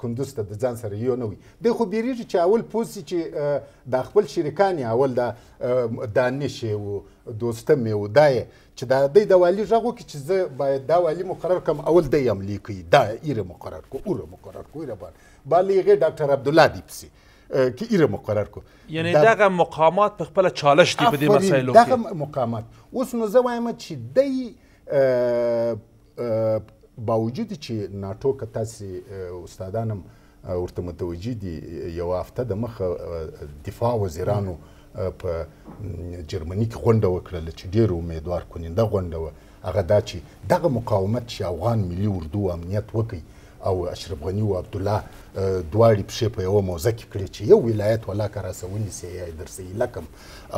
کندوز ته د ځان سره یو نه وي د خو بیریږي چې اول پوسی چې د خپل شریکان اول د دانش یو دوسته مې ودای چې دا د د والی ژغو کې چې زه باید دا والی مقرر کم اول د یم لیکي دا ایره مقرر کو اوره مقرر کو ایره بار بالغه ډاکټر عبد الله دی پسی که ایره مقرر کو یعنی دغه مقامات په خپل چالش دی په دې مسایلو کې دغه مقامات اوس نو زه وایم چې دی باوجود چې ناتو که تاسې استادانم ورته متوجي دي یو هفته د مخه دفاع وزیرانو په جرمني کې غونډه وکړله چې ډېر امیدوار کننده غونډه وه هغه دا چې دغه مقاومت چې افغان ملي اردو امنیت وکړي او اشرف غني او عبد الله دواړي پښې په یو موزه کې کړې چې یو ولایت ولا کرا سونی سي یا درسې لکم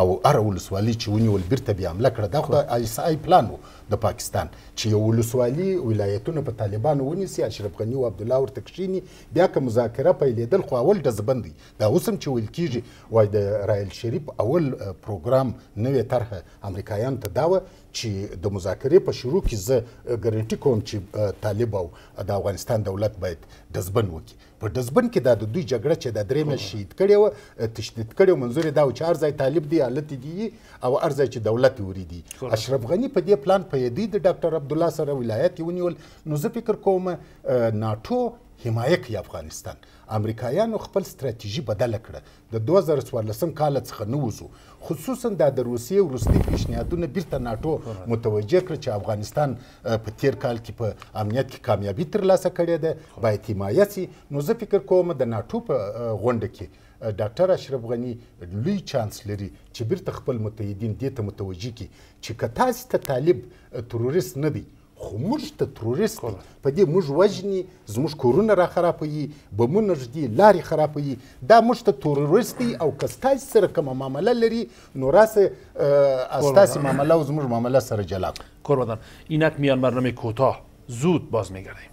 او ار ولسوالي چې ونیول بیرته بیا عمله کړه دا خو آی اس آی پلان د پاکستان چې یو ولسوالي ولایتونه په طالبانو ونیسي اشرف غني او عبد الله ورته کښینی بیا که مذاکره پیلېدل خو اول ډزبندي دا اوس هم چې ویل کیږي وای د رایل شریف اول پروګرام نوې طرحه امریکایان ته داوه چې د مذاکرې په شروع کې زه ګارانټي کوم چې طالب او د افغانستان دولت باید دزبن وکړي په دزبن کې دا د دوی جګړه چې د درې مې شهید کړي و تشدید کړي منظور دا و چې ارزای طالب دی حالت دی او ارزای چې دولت وری دی اشرف غنی په دې پلان په یدي د ډاکټر عبد الله سره ولایت ونیول نو زه فکر کوم ناتو حمایه کوي افغانستان امریکایانو خپل ستراتیژي بدله کړه د 2014 کال څخه نه وزو خصوصا د روسیې وروستي پیشنهادونه بیرته ناتو متوجه کړ چې افغانستان په تیر کال کې په امنیت کې کامیابی ترلاسه کړې ده باید حمایه سي نو زه فکر کوم د ناتو په غونډه کې ډاکټر اشرف غنی لوی چانس لري چې بیرته خپل متحدین دې ته متوجه کی چې که تاسو ته طالب تروریست نه دی خو موږ ته تروریست دي په دې موږ وژني زموږ کورونه را خرابوي بمونه ږدي لارې خرابوي دا موږ ته تروریست دي او که ستاسې سره کومه معامله لري نو راسه ستاسې معامله او زموږ معامله سره جلا کن کور بدن اینک میان برنامه کوتاه زود باز میگردیم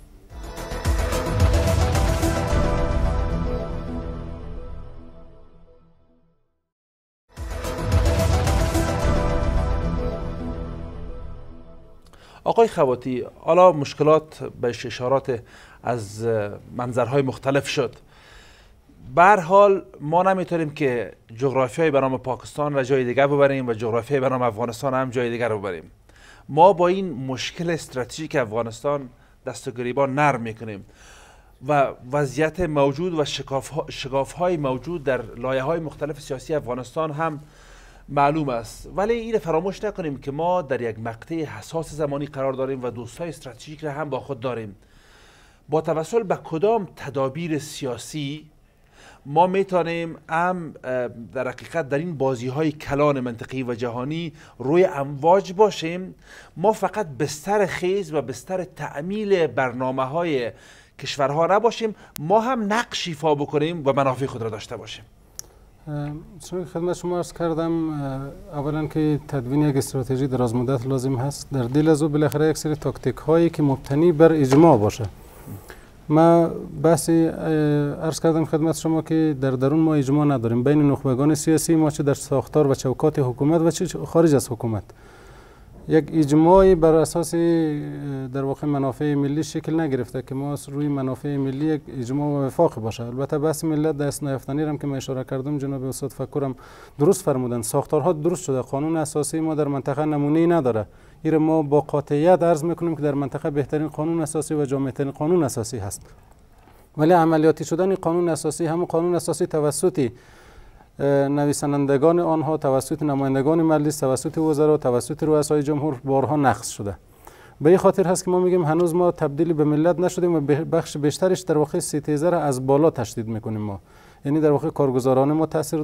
آقای خواتی حالا مشکلات به اشارات از منظرهای مختلف شد بر حال ما نمیتونیم که جغرافیای به نام پاکستان را جای دیگر ببریم و جغرافیای به افغانستان هم جای دیگر ببریم ما با این مشکل استراتژیک افغانستان دست و گریبان نرم میکنیم و وضعیت موجود و شکاف, های موجود در لایه های مختلف سیاسی افغانستان هم معلوم است ولی این فراموش نکنیم که ما در یک مقطع حساس زمانی قرار داریم و دوستای استراتژیک را هم با خود داریم با توسل به کدام تدابیر سیاسی ما میتانیم هم در حقیقت در این بازی های کلان منطقی و جهانی روی امواج باشیم ما فقط بستر خیز و بستر تعمیل برنامه های کشورها نباشیم ما هم نقش ایفا بکنیم و منافع خود را داشته باشیم چون خدمت شما عرض کردم اولا که تدوین یک استراتژی درازمدت مدت لازم هست در دل از او بالاخره یک سری تاکتیک هایی که مبتنی بر اجماع باشه ما بحث ارز کردم خدمت شما که در درون ما اجماع نداریم بین نخبگان سیاسی ما چه در ساختار و چوکات حکومت و چه خارج از حکومت یک اجماعی بر اساس در واقع منافع ملی شکل نگرفته که ما روی منافع ملی یک اجماع و وفاق باشه البته بس ملت دست نیافتنی هم که من اشاره کردم جناب استاد فکرم درست فرمودن ساختارها درست شده قانون اساسی ما در منطقه نمونه نداره این ما با قاطعیت عرض میکنیم که در منطقه بهترین قانون اساسی و ترین قانون اساسی هست ولی عملیاتی شدن قانون اساسی هم قانون اساسی توسطی نویسندگان آنها توسط نمایندگان مجلس توسط وزرا توسط رؤسای جمهور بارها نقض شده به این خاطر هست که ما میگیم هنوز ما تبدیل به ملت نشدیم و بخش بیشترش در واقع سیتیزه را از بالا تشدید میکنیم ما یعنی در واقع کارگزاران ما تاثیر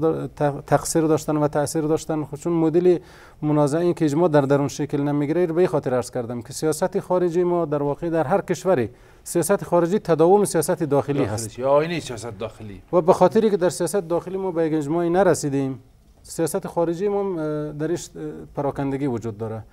تقصیر داشتن و تاثیر داشتن خب چون مدل منازعه این که اجماع در درون شکل نمیگیره به خاطر عرض کردم که سیاست خارجی ما در واقع در هر کشوری سیاست خارجی تداوم سیاست داخلی, داخلی هست یا آینه سیاست داخلی و به خاطری که در سیاست داخلی ما به اجماعی نرسیدیم سیاست خارجی ما درش پراکندگی وجود داره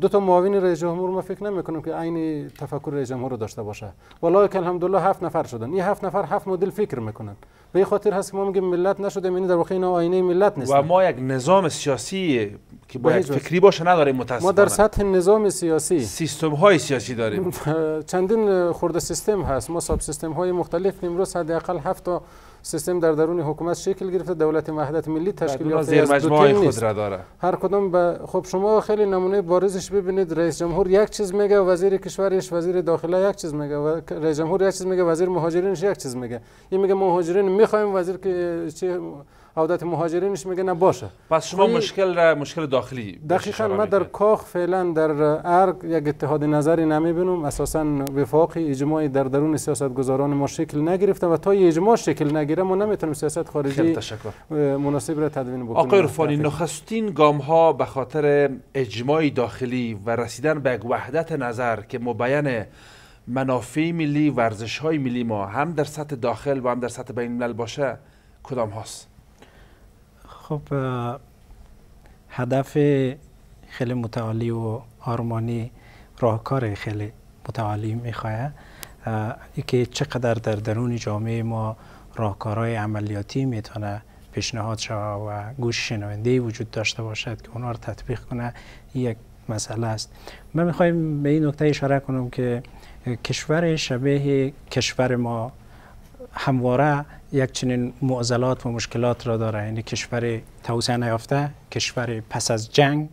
دو تا معاون رئیس جمهور ما فکر نمیکنم که عین تفکر رئیس جمهور رو داشته باشه والله الحمدلله هفت نفر شدن این هفت نفر هفت مدل فکر میکنن به این خاطر هست که ما میگیم ملت نشدیم یعنی در واقع اینا آینه ملت نیست و ما یک نظام سیاسی که با فکری باشه نداریم متاسفانه ما در سطح نظام سیاسی سیستم های سیاسی داریم *laughs* چندین خورده سیستم هست ما ساب سیستم های مختلف امروز حداقل هفت تا سیستم در درون حکومت شکل گرفته دولت وحدت ملی تشکیل یافته زیر مجموعه خود را داره هر کدام به خب شما خیلی نمونه بارزش ببینید رئیس جمهور یک چیز میگه وزیر کشورش وزیر داخله یک چیز میگه و رئیس جمهور یک چیز میگه وزیر مهاجرینش یک چیز میگه این میگه مهاجرین میخوایم وزیر که چه عودت مهاجرینش میگه نه باشه پس شما مشکل مشکل داخلی دقیقا ما در کاخ فعلا در ارگ یک اتحاد نظری نمیبینم اساسا وفاقی اجماعی در درون سیاست گذاران ما شکل نگرفته و تا اجماع شکل نگیره ما نمیتونیم سیاست خارجی مناسب را تدوین بکنیم آقای رفانی نخستین گام ها به خاطر اجماع داخلی و رسیدن به وحدت نظر که مبین منافع ملی ورزش های ملی ما هم در سطح داخل و هم در سطح بین الملل باشه کدام هاست خب هدف خیلی متعالی و آرمانی راهکار خیلی متعالی میخواه که چقدر در درون جامعه ما راهکارهای عملیاتی میتونه پیشنهاد شود و گوش شنونده وجود داشته باشد که اونا رو تطبیق کنه یک مسئله است من میخوایم به این نکته اشاره کنم که کشور شبیه کشور ما همواره یک چنین معضلات و مشکلات را داره یعنی کشور توسعه نیافته کشور پس از جنگ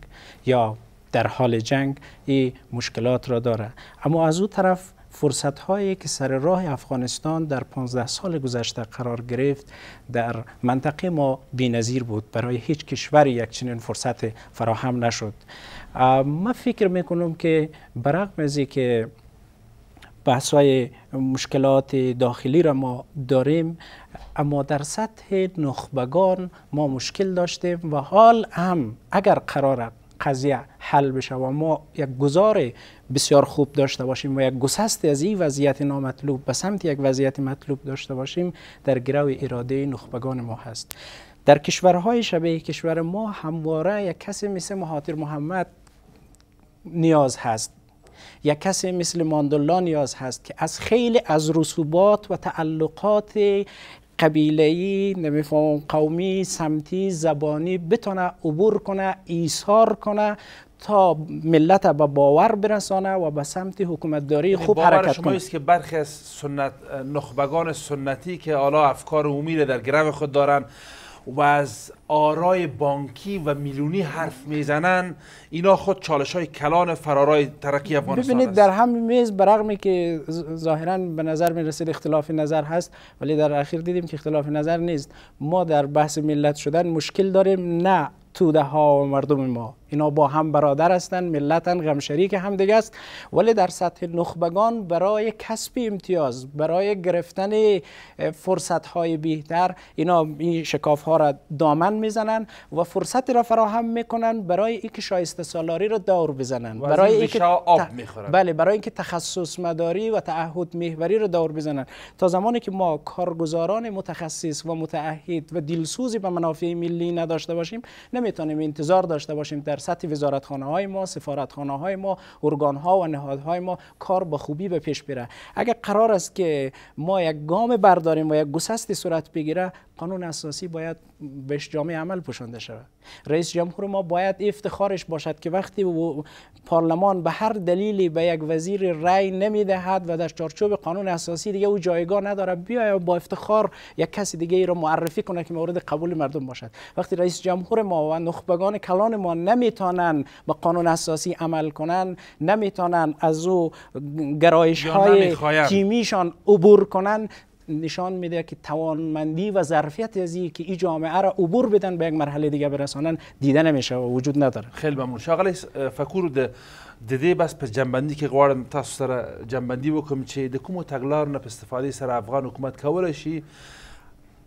یا در حال جنگ این مشکلات را داره اما از او طرف فرصت هایی که سر راه افغانستان در 15 سال گذشته قرار گرفت در منطقه ما بینظیر بود برای هیچ کشوری یک چنین فرصت فراهم نشد من فکر میکنم که برغم از که بحث مشکلات داخلی را ما داریم اما در سطح نخبگان ما مشکل داشتیم و حال هم اگر قرار قضیه حل بشه و ما یک گزار بسیار خوب داشته باشیم و یک گسست از این وضعیت نامطلوب به سمت یک وضعیت مطلوب داشته باشیم در گرو اراده نخبگان ما هست در کشورهای شبیه کشور ما همواره یک کسی مثل مهاتیر محمد نیاز هست یا کسی مثل ماندلا نیاز هست که از خیلی از رسوبات و تعلقات قبیلهی نمیفهم قومی سمتی زبانی بتونه عبور کنه ایثار کنه تا ملت به با باور برسانه و به سمت حکومتداری یعنی خوب حرکت کنه شما که برخی از سنت نخبگان سنتی که حالا افکار عمومی در گرو خود دارن و از آرای بانکی و میلیونی حرف میزنن اینا خود چالش های کلان فرارای ترقی افغانستان ببینید در هم میز برغمی که ظاهرا به نظر می اختلاف نظر هست ولی در اخیر دیدیم که اختلاف نظر نیست ما در بحث ملت شدن مشکل داریم نه توده ها مردم ما اینا با هم برادر هستند ملتا غم شریک هم دیگه است ولی در سطح نخبگان برای کسب امتیاز برای گرفتن فرصت های بهتر اینا این شکاف ها را دامن میزنن و فرصت را فراهم میکنن برای اینکه شایسته سالاری را دور بزنن برای اینکه آب میخورن بله برای اینکه تخصص مداری و تعهد محوری را دور بزنن تا زمانی که ما کارگزاران متخصص و متعهد و دلسوزی به منافع ملی نداشته باشیم نمی نمیتونیم انتظار داشته باشیم در سطح وزارتخانه های ما سفارتخانه های ما ارگان ها و نهادهای ما کار با خوبی به پیش بره اگر قرار است که ما یک گام برداریم و یک گسستی صورت بگیره قانون اساسی باید بهش جامعه عمل پوشانده شود رئیس جمهور ما باید افتخارش باشد که وقتی پارلمان به هر دلیلی به یک وزیر رأی نمیدهد و در چارچوب قانون اساسی دیگه او جایگاه نداره بیاید با افتخار یک کسی دیگه ای را معرفی کنه که مورد قبول مردم باشد وقتی رئیس جمهور ما و نخبگان کلان ما نمیتونن به قانون اساسی عمل کنن نمیتونن از او گرایش های جیمیشان عبور کنن نشان میده که توانمندی و ظرفیت از که این جامعه را عبور بدن به یک مرحله دیگه برسانن دیده نمیشه و وجود نداره خیلی ممنون شاغل فکور د دې بس په جنبندی کې غواړم تاسو سره جنبندی وکم چې د کومو تګلارو نه په استفاده سره افغان حکومت کولی شي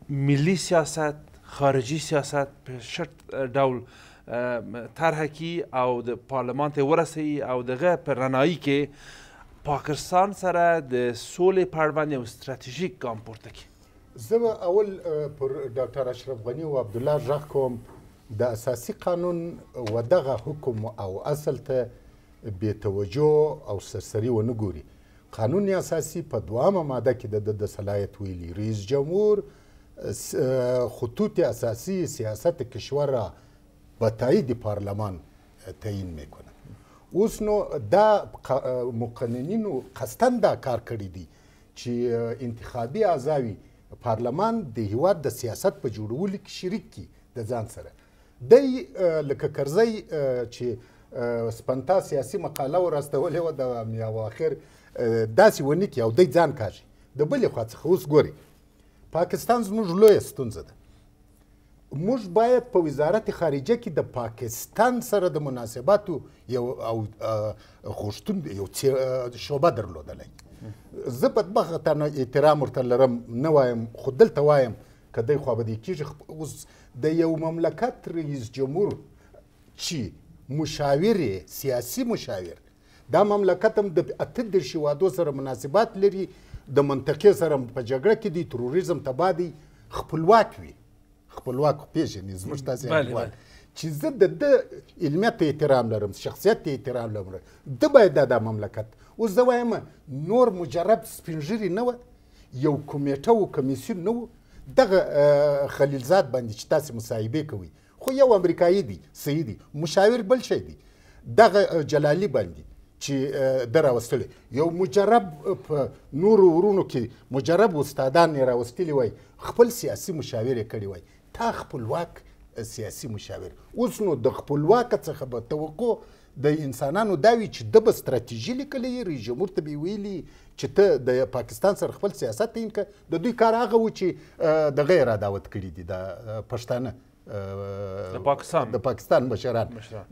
ملی سیاست خارجي سیاست په شرط ډول طرحه کی او د پارلمان ته ورسي او دغه په رنایی کې پاکستان سره د سولې په اړوند یو ستراتیژیک ګام پورته کړي زه به اول پر ډاکټر اشرف غني او عبدالله غږ کوم د اساسي قانون و دغه حکم او اصل ته بې توجه او سرسری ونه ګوري قانون اساسي په دوامه ماده کې د د صلاحیت ویلي رئیس جمهور خطوط اساسی سیاست کشور را به تایید پارلمان تعیین میکنه اوس نو دا مقننینو قصدن دا کار کړی دی چې انتخابي اعضاوي پارلمان د هیواد د سیاست په جوړولو کې شریک کی د ځان سره د لکه کرزی چې سپنتا سیاسي مقاله ورستولې و د میاو اخر داسې ونی کې او د ځان کاږي د بلې خوا څخه اوس ګوري پاکستان زموږ لویه ستونزه ده موږ باید په وزارت خارجه کې د پاکستان سره د مناسباتو یو او غوښتون یو شوبه درلودلې زه په دغه ته احترام ورته لرم نه وایم خو دلته وایم که دی خوابدي کېږي اوس د یو مملکت رئیس جمهور چې مشاور سیاسي مشاور دا مملکت هم د اته دېرش هېوادو سره مناسبات لري د منطقې سره په جګړه کې دی تروریزم تبا دی خپلواک وي خپلواک پیژني زموږ تاسې خپلواک چې زه د د علمیت ته احترام لرم شخصیت ته احترام لرم د باید دا, دا مملکت اوس زه وایم نور مجرب سپینږیري نه وه یو کمیټه و کمیسیون نه و دغه خلیلزاد باندې چې تاسې مصاحبې کوئ خو یو امریکایي دی صحیح دی مشاور بل شی دی دغه جلالي باندې چې د راوستلې یو مجرب په نورو ورونو کې مجرب استادان یې راوستلي وای خپل سیاسي مشاور یې کړی وای تا خپلواک سیاسي مشاور اوس نو د خپلواک څخه به توقع د انسانانو دا وی چې د به ستراتیژي لیکلې رئیس جمهور ته ویلي چې ته د پاکستان سره خپل سیاست تین ک د دوی کار هغه و چې د غیر عداوت کړی دي د پښتانه د پاکستان د پاکستان مشران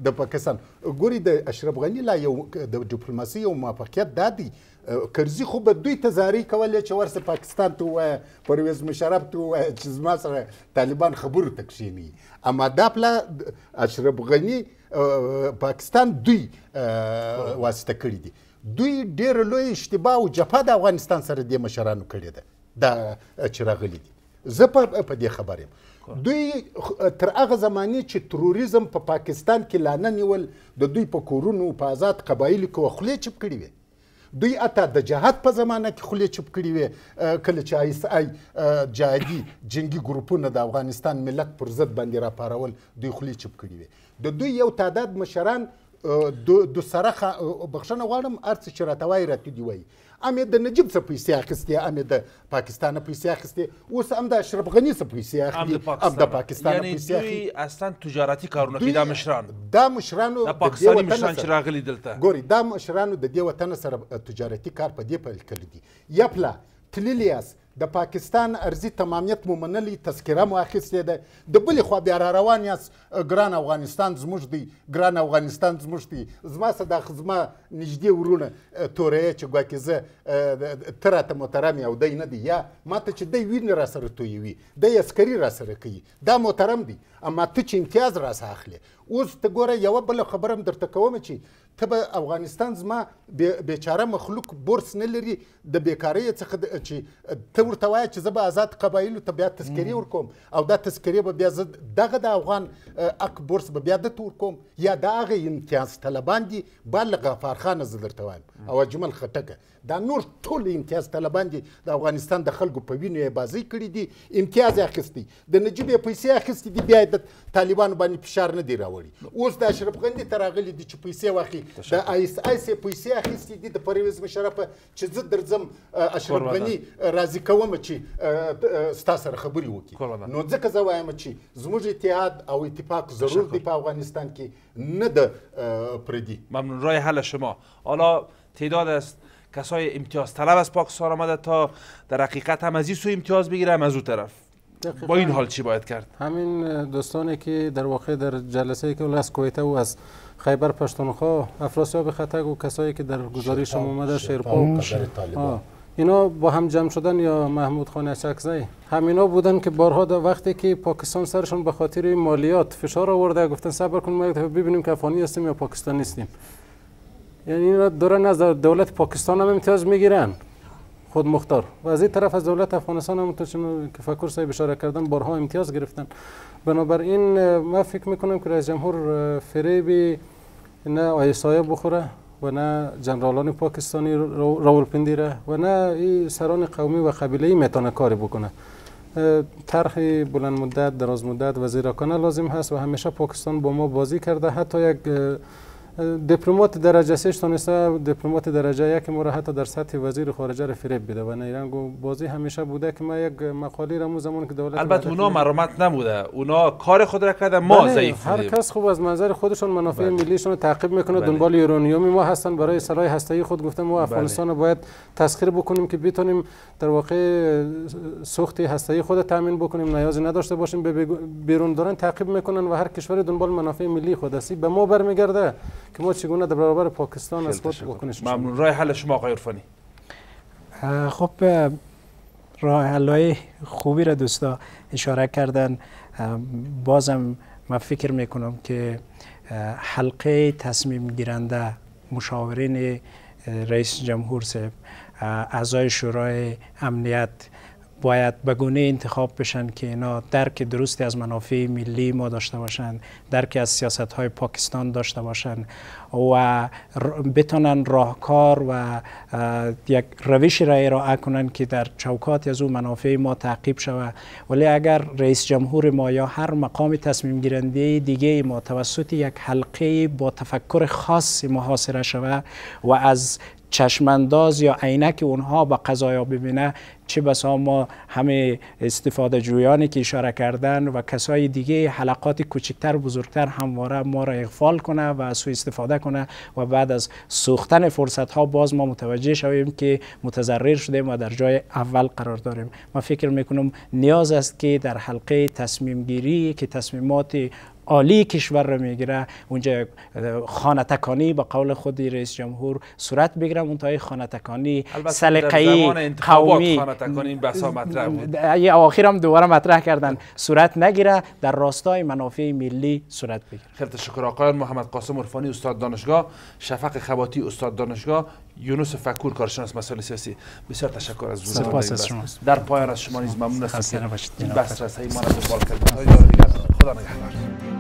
د پاکستان ګوري د اشرف غنی لا یو د ډیپلوماسي یو موافقت دادی کرزی خو به دوی تزاری کولې چې ورسه پاکستان ته وایه پرویز مشرف ته وایه چې زما سره طالبان خبرو ته کښېني اما دا پله اشرف غني پاکستان دوی واسطه کړي دي دوی ډېره لوی اشتباه او جفا د افغانستان سره دې مشرانو کړې ده دا چې راغلي دي زه په دې خبر یم دوی تر هغه زمانه چې تروریزم په پا پاکستان کې لانه نیول د دوی په کورونو په آزاد قبایلو کې وخلې چپ کړي وي دوی اته د جهاد په زمانه کې خولې چپ کړي وي کله چې آی اس آی جهادي جنگي ګروپونه د افغانستان ملت پر ضد باندې راپارول دوی خولې چپ کړي وي د دوی یو تعداد مشران دو, دو سره بخښنه غواړم ارڅ چې راته وای راته دی وای امې د نجیب څخه پیسې اخیستې امې د پاکستان پیسې اخیستې اوس هم د اشرف غنی څخه پیسې اخلي هم د پاکستان پیسې اخلي یعنی دوی اصلا تجارتي کارونه کوي دا مشران دا مشرانو د پاکستاني مشران چې راغلي دلته ګوري دا مشرانو د دې وطن سره تجارتي کار په دې پیل کړی دی یپلا تللی یاست د پاکستان ارزي تمامیت مو منلی تذکره مو اخیستې ده د بلې خوا بیا را روان یاست ګران افغانستان زموږ دی ګران افغانستان زموږ دی زما صداق زما نږدې ورونه توریه چې ګواکې زه ته راته محترم او دی نه دی یا ماته چې دی وینې را سره تویوي دی عسکري را سره کوي دا محترم دی اما ته چې امتیاز را اخلې اوس ته ګوره یو بل خبره هم درته کوم چې ته به افغانستان زما بیچاره مخلوق بورس نه لري د بیکارۍ څخه چې ته ورته وایې چې زه به آزاد قبایلو ته بیا تذکرې ورکوم او دا تذکرې به بیا زه دغه د افغان اک بورس به بیا درته ورکوم یا دا هغه امتیاز طلبان دي بل غفار خان زه درته وایم او اجمل خټکه دا نور ټول امتیاز طلبان دي د افغانستان د خلکو په وینو یې بازی کړي دي امتیاز یې اخیستی د نجیب یې پیسې اخیستې دي بیا د طالبانو باندې فشار نه دی راوړی وړي اوس د اشرف غندي ته راغلي دي چې پیسې واخلي د آی اس آی سي پیسې اخیستې دي د پرویز مشرف چې زه درځم اشرف غني راضي کوم چې ستا سره خبرې وکړي نو ځکه زه وایم چې زموږ اتحاد او اتفاق ضرور دی په افغانستان کې نه د پردي ممنون رای حل شما حالا تعداد است کسای امتیاز طلب از پاکستان آمده تا در حقیقت هم از این سو امتیاز بگیرم از او طرف با این حال چی باید کرد همین دوستانی که در واقع در جلسه ای که از کویته و از خیبر پشتونخوا افراسیاب خطک و کسایی که در گزارش شما اومده شیرپا اینا با هم جمع شدن یا محمود خان اشکزی همینا بودن که بارها در وقتی که پاکستان سرشون به خاطر مالیات فشار آورده گفتن صبر کن ما دفعه ببینیم که افغانی هستیم یا پاکستانی هستیم یعنی اینا دوره نظر دولت پاکستان هم امتیاز میگیرن خود مختار و از این طرف از دولت افغانستان هم که فکر صاحب بشاره کردن بارها امتیاز گرفتن بنابراین ما فکر میکنم که رئیس جمهور فریبی نه آیسایه بخوره و نه جنرالان پاکستانی راول را و نه این سران قومی و قبیله ای میتونه کاری بکنه طرح بلند مدت دراز مدت وزیرکانه لازم هست و همیشه پاکستان با ما بازی کرده حتی یک دیپلمات درجه سش تونسته دیپلمات درجه یک ما حتی در سطح وزیر خارجه را فریب بده و نیران و بازی همیشه بوده که ما یک مقاله را زمان که دولت البته اونا مرامت نبوده اونا کار خود را کرده ما بله، ضعیف هر کس خوب از منظر خودشان منافع بله. ملیشون رو تعقیب میکنه بله. دنبال یورانیوم ما هستن برای سلاح ای خود گفتم ما بله. افغانستان باید تسخیر بکنیم که بتونیم در واقع سوخت ای خود تامین بکنیم نیازی نداشته باشیم به بیرون دارن تعقیب میکنن و هر کشور دنبال منافع ملی خود است به ما برمیگرده که ما چگونه در برابر پاکستان از خود ممنون راه حل شما آقای عرفانی خب راه حلای خوبی را دوستا اشاره کردن بازم من فکر میکنم که حلقه تصمیم گیرنده مشاورین رئیس جمهور سب اعضای شورای امنیت باید بگونه گونه انتخاب بشن که اینا درک درستی از منافع ملی ما داشته باشند درک از سیاست های پاکستان داشته باشند و بتونن راهکار و یک روشی را ارائه کنن که در چوکات از او منافع ما تعقیب شود ولی اگر رئیس جمهور ما یا هر مقام تصمیم گیرنده دیگه ما توسط یک حلقه با تفکر خاص محاصره شود و از چشمانداز یا عینک اونها به قضایا ببینه چه بسا ما همه استفاده جویانی که اشاره کردن و کسای دیگه حلقات کوچکتر بزرگتر همواره ما را اغفال کنه و سو استفاده کنه و بعد از سوختن فرصت ها باز ما متوجه شویم که متضرر شدیم و در جای اول قرار داریم ما فکر میکنم نیاز است که در حلقه تصمیم گیری که تصمیمات عالی کشور رو میگیره اونجا تکانی با قول خود رئیس جمهور صورت بگیره خانه تکانی سلیقه‌ای قومی خانه این بسا مطرح بود هم دوباره مطرح کردن صورت نگیره در راستای منافع ملی صورت بگیره خیلی تشکر آقایان محمد قاسم عرفانی استاد دانشگاه شفق خباتی استاد دانشگاه یونس فکور کارشناس مسائل سیاسی بسیار تشکر از حضور شما در پایان از شما نیز ممنون هستم بس ما را دنبال خدا نگهدار